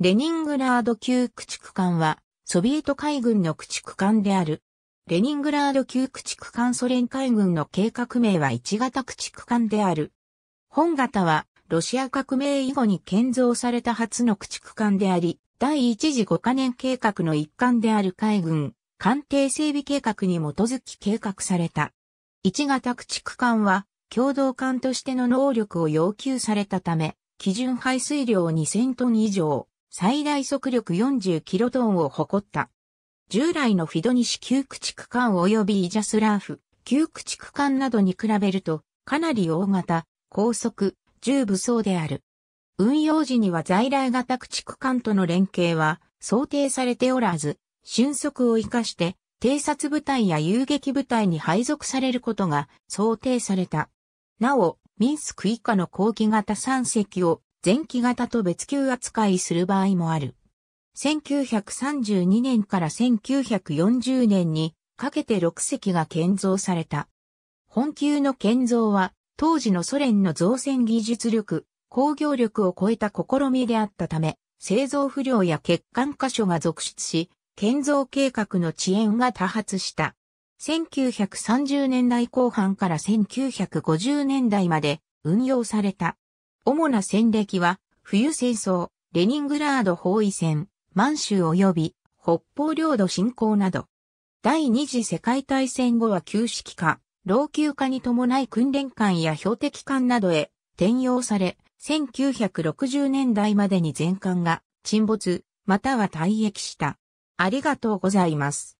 レニングラード級駆逐艦は、ソビエト海軍の駆逐艦である。レニングラード級駆逐艦ソ連海軍の計画名は1型駆逐艦である。本型は、ロシア革命以後に建造された初の駆逐艦であり、第一次5カ年計画の一環である海軍、艦艇整備計画に基づき計画された。1型駆逐艦は、共同艦としての能力を要求されたため、基準排水量2000トン以上、最大速力40キロトンを誇った。従来のフィドニシ旧駆逐艦及びイジャスラーフ、旧駆逐艦などに比べると、かなり大型、高速、重武装である。運用時には在来型駆逐艦との連携は想定されておらず、瞬速を活かして、偵察部隊や遊撃部隊に配属されることが想定された。なお、ミンスク以下の後期型3隻を前期型と別級扱いする場合もある。1932年から1940年にかけて6隻が建造された。本級の建造は当時のソ連の造船技術力、工業力を超えた試みであったため、製造不良や欠陥箇所が続出し、建造計画の遅延が多発した。1930年代後半から1950年代まで運用された。主な戦歴は、冬戦争、レニングラード包囲戦、満州及び北方領土侵攻など。第二次世界大戦後は旧式化、老朽化に伴い訓練艦や標的艦などへ転用され、1960年代までに全艦が沈没、または退役した。ありがとうございます。